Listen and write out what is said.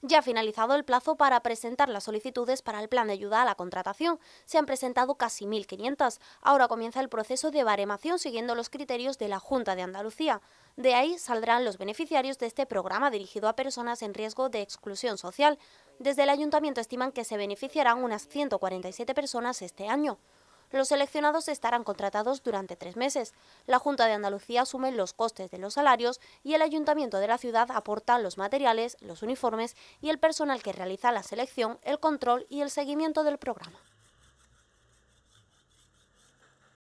Ya ha finalizado el plazo para presentar las solicitudes para el plan de ayuda a la contratación. Se han presentado casi 1.500. Ahora comienza el proceso de baremación siguiendo los criterios de la Junta de Andalucía. De ahí saldrán los beneficiarios de este programa dirigido a personas en riesgo de exclusión social. Desde el ayuntamiento estiman que se beneficiarán unas 147 personas este año. Los seleccionados estarán contratados durante tres meses. La Junta de Andalucía asume los costes de los salarios y el Ayuntamiento de la ciudad aporta los materiales, los uniformes y el personal que realiza la selección, el control y el seguimiento del programa.